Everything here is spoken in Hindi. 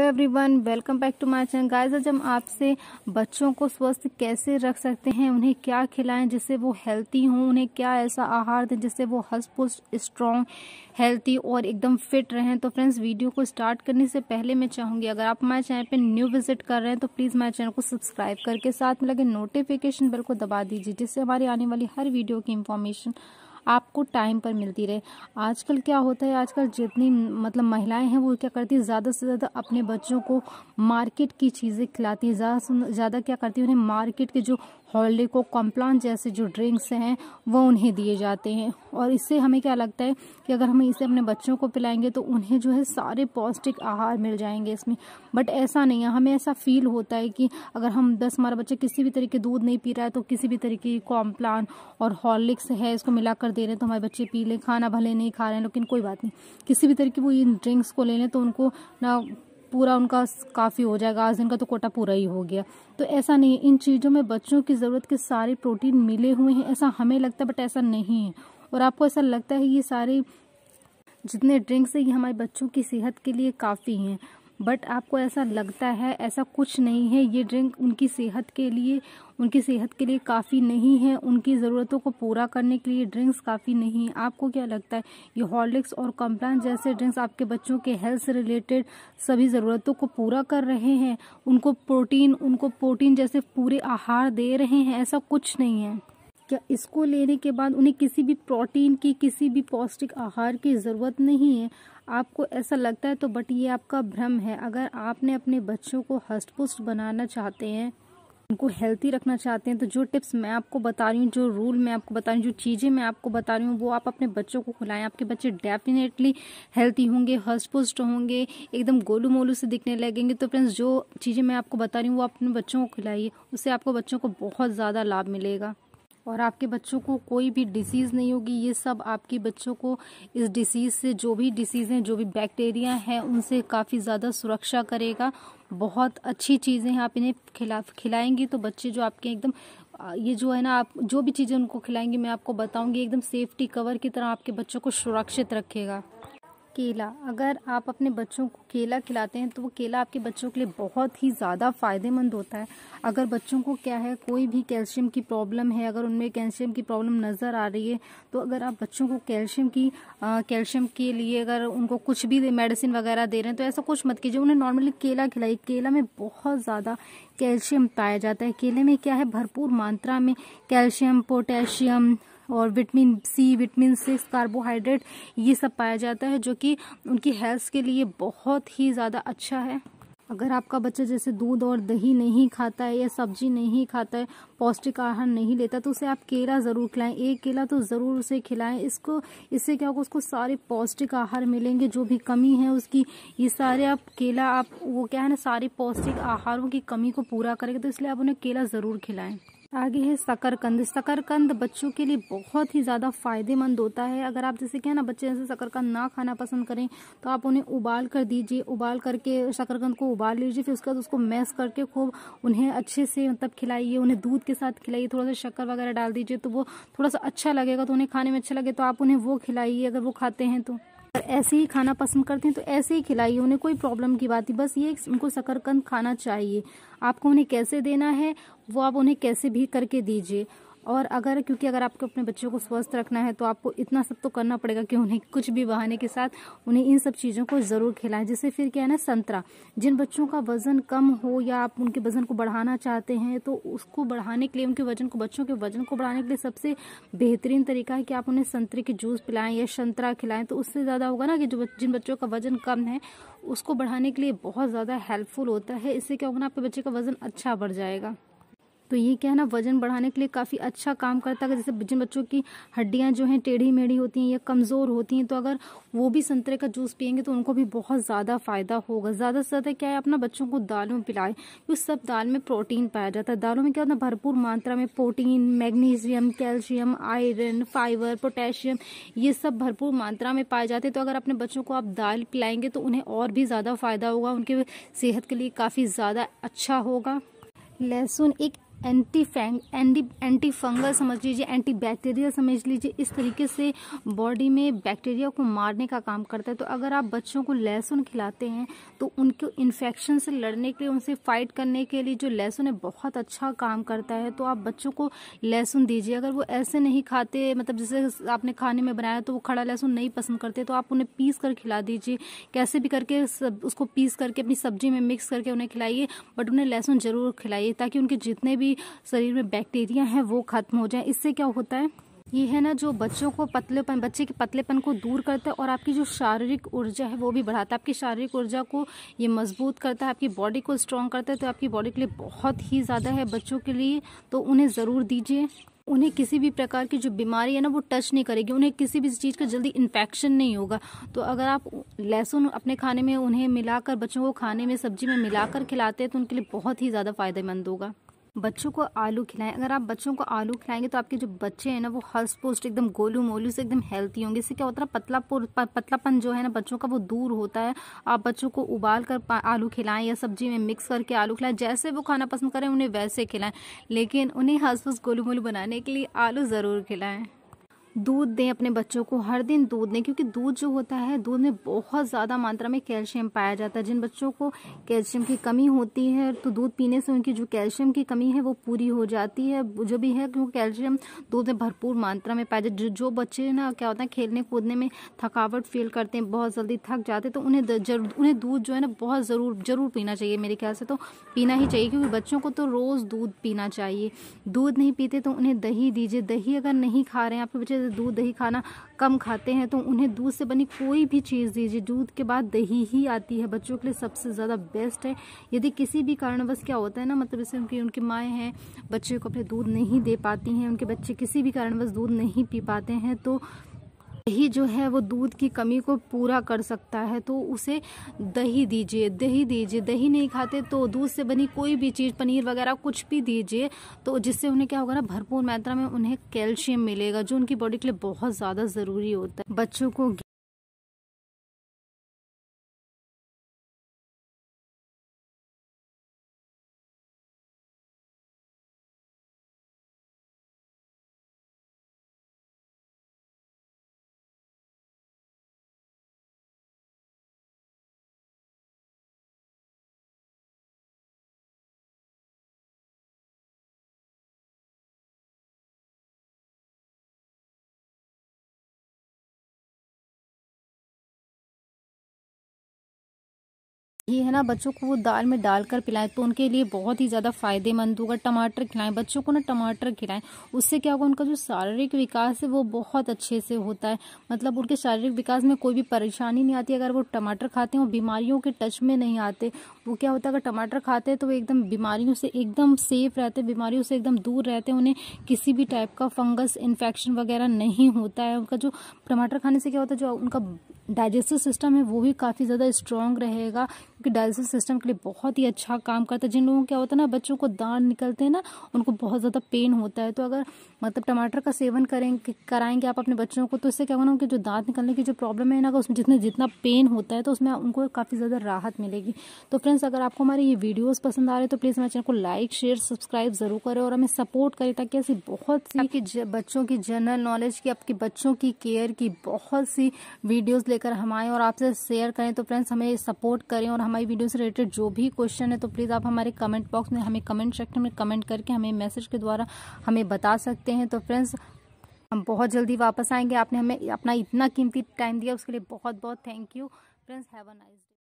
hello everyone welcome back to my channel guys आज हम आपसे बच्चों को स्वस्थ कैसे रख सकते हैं उन्हें क्या खिलाएं जिससे वो हेल्थी हों उन्हें क्या ऐसा आहार दें जिससे वो हंस स्ट्रॉन्ग हेल्थी और एकदम फिट रहें तो फ्रेंड्स वीडियो को स्टार्ट करने से पहले मैं चाहूँगी अगर आप हमारे चैनल पर न्यू विजिट कर रहे हैं तो प्लीज़ हमारे चैनल को सब्सक्राइब करके साथ में लगे नोटिफिकेशन बिल को दबा दीजिए जिससे हमारी आने वाली हर वीडियो की इन्फॉर्मेशन आपको टाइम पर मिलती रहे आजकल क्या होता है आजकल जितनी मतलब महिलाएं हैं वो क्या करती हैं ज़्यादा से ज़्यादा अपने बच्चों को मार्केट की चीज़ें खिलाती हैं ज़्यादा से ज़्यादा क्या करती हैं उन्हें मार्केट के जो हॉलडे को कॉम्प्लान जैसे जो ड्रिंक्स हैं वो उन्हें दिए जाते हैं और इससे हमें क्या लगता है कि अगर हम इसे अपने बच्चों को पिलाएंगे तो उन्हें जो है सारे पौष्टिक आहार मिल जाएंगे इसमें बट ऐसा नहीं है हमें ऐसा फील होता है कि अगर हम दस हमारा बच्चा किसी भी तरीके दूध नहीं पी रहा है तो किसी भी तरीके की कॉम्प्लान और हॉर्लिक्स है इसको मिलाकर कर दे रहे हैं तो हमारे बच्चे पी लें खाना भले नहीं खा रहे हैं लेकिन कोई बात नहीं किसी भी तरह की वो इन ड्रिंक्स को ले लें तो उनको ना पूरा उनका काफ़ी हो जाएगा आज इनका तो कोटा पूरा ही हो गया तो ऐसा नहीं है इन चीज़ों में बच्चों की ज़रूरत के सारे प्रोटीन मिले हुए हैं ऐसा हमें लगता है बट ऐसा नहीं है और आपको ऐसा लगता है ये सारे जितने ड्रिंक्स हैं ये हमारे बच्चों की सेहत के लिए काफ़ी हैं बट आपको ऐसा लगता है ऐसा कुछ नहीं है ये ड्रिंक उनकी सेहत के लिए उनकी सेहत के लिए काफ़ी नहीं है उनकी ज़रूरतों को पूरा करने के लिए ड्रिंक्स काफ़ी नहीं है आपको क्या लगता है ये हॉर्लिक्स और कम्प्लान जैसे ड्रिंक्स आपके बच्चों के हेल्थ से रिलेटेड सभी ज़रूरतों को पूरा कर रहे हैं उनको प्रोटीन उनको प्रोटीन जैसे पूरे आहार दे रहे हैं ऐसा कुछ नहीं है क्या इसको लेने के बाद उन्हें किसी भी प्रोटीन की किसी भी पौष्टिक आहार की ज़रूरत नहीं है आपको ऐसा लगता है तो बट ये आपका भ्रम है अगर आपने अपने बच्चों को हष्ट बनाना चाहते हैं उनको हेल्थी रखना चाहते हैं तो जो टिप्स मैं आपको बता रही हूँ जो रूल मैं आपको बता रही हूँ जो चीज़ें मैं आपको बता रही हूँ वो आप अपने बच्चों को खुलाएं आपके बच्चे डेफिनेटली हेल्थी होंगे हष्ट होंगे एकदम गोलू मोलू से दिखने लगेंगे तो फ्रेंड्स जो चीज़ें मैं आपको बता रही हूँ वो अपने बच्चों को खिलाइए उससे आपको बच्चों को बहुत ज़्यादा लाभ मिलेगा और आपके बच्चों को कोई भी डिसीज़ नहीं होगी ये सब आपके बच्चों को इस डिसीज़ से जो भी डिसीज़ हैं जो भी बैक्टीरिया हैं उनसे काफ़ी ज़्यादा सुरक्षा करेगा बहुत अच्छी चीज़ें हैं आप इन्हें खिला खिलाएंगी तो बच्चे जो आपके एकदम ये जो है ना आप जो भी चीज़ें उनको खिलाएंगे मैं आपको बताऊंगी एकदम सेफ्टी कवर की तरह आपके बच्चों को सुरक्षित रखेगा केला अगर आप अपने बच्चों को केला खिलाते हैं तो वो केला आपके बच्चों के लिए बहुत ही ज़्यादा फ़ायदेमंद होता है अगर बच्चों को क्या है कोई भी कैल्शियम की प्रॉब्लम है अगर उनमें कैल्शियम की प्रॉब्लम नज़र आ रही है तो अगर आप बच्चों को कैल्शियम की कैल्शियम के लिए अगर उनको कुछ भी मेडिसिन वगैरह दे रहे हैं तो ऐसा कुछ मत कीजिए उन्हें नॉर्मली केला खिलाइए केला में बहुत ज़्यादा कैल्शियम पाया जाता है केले में क्या है भरपूर मात्रा में कैल्शियम पोटेशियम और vitamin C vitamin six carbohydrate ये सब पाया जाता है जो कि उनकी हेल्थ के लिए बहुत ही ज़्यादा अच्छा है अगर आपका बच्चा जैसे दूध और दही नहीं खाता है या सब्जी नहीं खाता है पौष्टिक आहार नहीं लेता तो उसे आप केला ज़रूर खिलाएं एक केला तो ज़रूर उसे खिलाएं इसको इससे क्या होगा उसको सारे पौष्टिक आहार मिलेंगे जो भी कमी है उसकी ये सारे आप केला आप वो क्या है ना सारे पौष्टिक आहारों की कमी को पूरा करेंगे तो इसलिए आप उन्हें केला ज़रूर खिलाएं आगे है शकरकंद शकरकंद बच्चों के लिए बहुत ही ज़्यादा फायदेमंद होता है अगर आप जैसे क्या ना बच्चे जैसे शकरकंद ना खाना पसंद करें तो आप उन्हें उबाल कर दीजिए उबाल करके शकरकंद को उबाल लीजिए फिर उसके बाद उसको मैश करके खूब उन्हें अच्छे से मतलब खिलाइए उन्हें दूध के साथ खिलाइए थोड़ा सा शक्कर वगैरह डाल दीजिए तो वो थोड़ा सा अच्छा लगेगा तो उन्हें खाने में अच्छा लगे तो आप उन्हें वो खिलाइए अगर वो खाते हैं तो ऐसे ही खाना पसंद करते हैं तो ऐसे ही खिलाइए उन्हें कोई प्रॉब्लम की बात नहीं बस ये उनको शकरकंद खाना चाहिए आपको उन्हें कैसे देना है वो आप उन्हें कैसे भी करके दीजिए और अगर क्योंकि अगर आपको अपने बच्चों को स्वस्थ रखना है तो आपको इतना सब तो करना पड़ेगा कि उन्हें कुछ भी बहाने के साथ उन्हें इन सब चीज़ों को ज़रूर खिलाएं जैसे फिर क्या है ना संतरा जिन बच्चों का वज़न कम हो या आप उनके वज़न को बढ़ाना चाहते हैं तो उसको बढ़ाने के लिए उनके वज़न को बच्चों के वज़न को बढ़ाने के लिए सबसे बेहतरीन तरीका है कि आप उन्हें संतरे के जूस पिलाएं या संतरा खिलाएं तो उससे ज़्यादा होगा ना कि जो जिन बच्चों का वज़न कम है उसको बढ़ाने के लिए बहुत ज़्यादा हेल्पफुल होता है इससे क्या होगा ना आपके बच्चे का वज़न अच्छा बढ़ जाएगा तो ये क्या है ना वजन बढ़ाने के लिए काफ़ी अच्छा काम करता है जैसे जिन बच्चों की हड्डियाँ जो हैं टेढ़ी मेढ़ी होती हैं या कमज़ोर होती हैं तो अगर वो भी संतरे का जूस पियेंगे तो उनको भी बहुत ज़्यादा फ़ायदा होगा ज़्यादा से ज़्यादा क्या है अपना बच्चों को दालों में पिलाएं क्योंकि सब दाल में प्रोटीन पाया जाता है दालों में क्या होता है भरपूर मात्रा में protein magnesium calcium iron fibre potassium ये सब भरपूर मात्रा में पाए जाते हैं तो अगर अपने बच्चों को आप दाल पिलाएंगे तो उन्हें और भी ज़्यादा फ़ायदा होगा उनके सेहत के लिए काफ़ी ज़्यादा अच्छा होगा लहसुन एक एंटी फैंग एंटी एंटी फंगल समझ लीजिए एंटी बैक्टीरिया समझ लीजिए इस तरीके से बॉडी में बैक्टीरिया को मारने का काम करता है तो अगर आप बच्चों को लहसुन खिलाते हैं तो उनके इन्फेक्शन से लड़ने के लिए उनसे फाइट करने के लिए जो लहसुन है बहुत अच्छा काम करता है तो आप बच्चों को लहसुन दीजिए अगर वो ऐसे नहीं खाते मतलब जैसे आपने खाने में बनाया तो वो खड़ा लहसुन नहीं पसंद करते तो आप उन्हें पीस कर खिला दीजिए कैसे भी करके उसको पीस करके अपनी सब्जी में मिक्स करके उन्हें खिलाइए बट उन्हें लहसुन ज़रूर खिलाइए ताकि उनके जितने भी भी शरीर में बैक्टीरिया है वो ख़त्म हो जाए इससे क्या होता है ये है ना जो बच्चों को पतलेपन बच्चे के पतलेपन को दूर करता है और आपकी जो शारीरिक ऊर्जा है वो भी बढ़ाता है आपकी शारीरिक ऊर्जा को ये मजबूत करता है आपकी बॉडी को स्ट्रांग करता है तो आपकी बॉडी के लिए बहुत ही ज़्यादा है बच्चों के लिए तो उन्हें ज़रूर दीजिए उन्हें किसी भी प्रकार की जो बीमारी है ना वो टच नहीं करेगी उन्हें किसी भी चीज़ का जल्दी इन्फेक्शन नहीं होगा तो अगर आप लहसुन अपने खाने में उन्हें मिलाकर बच्चों को खाने में सब्जी में मिलाकर खिलाते हैं तो उनके लिए बहुत ही ज़्यादा फायदेमंद होगा बच्चों को आलू खिलाएं अगर आप बच्चों को आलू खिलाएंगे तो आपके जो बच्चे हैं ना वो हर्ष पोस्ट एकदम गोलू मोलू से एकदम हेल्थी होंगे इससे क्या होता है पतला पतलापन जो है ना बच्चों का वो दूर होता है आप बच्चों को उबाल कर आलू खिलाएं या सब्जी में मिक्स करके आलू खिलाएं जैसे वो खाना पसंद करें उन्हें वैसे खिलाएं लेकिन उन्हें हंस पोस्ट गोलू मोलू बनाने के लिए आलू ज़रूर खिलाएं दूध दें अपने बच्चों को हर दिन दूध दें क्योंकि दूध जो होता है दूध में बहुत ज़्यादा मात्रा में कैल्शियम पाया जाता है जिन बच्चों को कैल्शियम की कमी होती है तो दूध पीने से उनकी जो कैल्शियम की कमी है वो पूरी हो जाती है जो भी है क्योंकि कैल्शियम दूध में भरपूर मात्रा में पाया जाता है जो बच्चे ना क्या होता है खेलने कूदने में थकावट फील करते हैं बहुत जल्दी थक जाते हैं तो उन्हें उन्हें दूध जो है ना बहुत ज़रूर ज़रूर पीना चाहिए मेरे ख्याल से तो पीना ही चाहिए क्योंकि बच्चों को तो रोज़ दूध पीना चाहिए दूध नहीं पीते तो उन्हें दही दीजिए दही अगर नहीं खा रहे हैं आपके बच्चे दूध दही खाना कम खाते हैं तो उन्हें दूध से बनी कोई भी चीज़ दीजिए दूध के बाद दही ही आती है बच्चों के लिए सबसे ज़्यादा बेस्ट है यदि किसी भी कारणवश क्या होता है ना मतलब जैसे उनकी उनकी माएँ हैं बच्चे को अपने दूध नहीं दे पाती हैं उनके बच्चे किसी भी कारणवश दूध नहीं पी पाते हैं तो ही जो है वो दूध की कमी को पूरा कर सकता है तो उसे दही दीजिए दही दीजिए दही नहीं खाते तो दूध से बनी कोई भी चीज़ पनीर वगैरह कुछ भी दीजिए तो जिससे उन्हें क्या होगा ना भरपूर मात्रा में उन्हें कैल्शियम मिलेगा जो उनकी बॉडी के लिए बहुत ज़्यादा ज़रूरी होता है बच्चों को ये है ना बच्चों को वो दाल में डालकर पिलाएं तो उनके लिए बहुत ही ज़्यादा फायदेमंद होगा टमाटर खिलाएं बच्चों को ना टमाटर खिलाएं उससे क्या होगा उनका जो शारीरिक विकास है वो बहुत अच्छे से होता है मतलब उनके शारीरिक विकास में कोई भी परेशानी नहीं आती अगर वो टमाटर खाते हैं वो बीमारियों के टच में नहीं आते वो क्या होता है अगर टमाटर खाते हैं तो वो एकदम बीमारियों से एकदम सेफ रहते बीमारियों से एकदम दूर रहते हैं उन्हें किसी भी टाइप का फंगस इन्फेक्शन वगैरह नहीं होता है उनका जो टमाटर खाने से क्या होता है जो उनका डाइजेस्टिव सिस्टम है वो भी काफ़ी ज़्यादा स्ट्रांग रहेगा क्योंकि डाइजेस्टिव सिस्टम के लिए बहुत ही अच्छा काम करता है जिन लोगों क्या होता है ना बच्चों को दाँत निकलते हैं ना उनको बहुत ज़्यादा पेन होता है तो अगर मतलब टमाटर का सेवन करेंगे कराएंगे आप अपने बच्चों को तो इससे क्या होना उनके जो दांत निकलने की जो प्रॉब्लम है ना उसमें जितने जितना पेन होता है तो उसमें उनको काफ़ी ज़्यादा राहत मिलेगी तो फ्रेंड्स अगर आपको हमारे ये वीडियोज़ पसंद आ रहे तो प्लीज़ हमारे चैनल को लाइक शेयर सब्सक्राइब ज़रूर करें और हमें सपोर्ट करें ताकि ऐसी बहुत सी बच्चों की जनरल नॉलेज की आपके बच्चों की केयर की बहुत सी वीडियोज़ लेकर हम आएँ और आपसे शेयर करें तो फ्रेंड्स हमें सपोर्ट करें और हमारी वीडियो से रिलेटेड जो भी क्वेश्चन है तो प्लीज़ आप हमारे कमेंट बॉक्स में हमें कमेंट सेक्शन में कमेंट करके हमें मैसेज के द्वारा हमें बता सकते हैं तो फ्रेंड्स हम बहुत जल्दी वापस आएंगे आपने हमें अपना इतना कीमती टाइम दिया उसके लिए बहुत बहुत thank you friends have a nice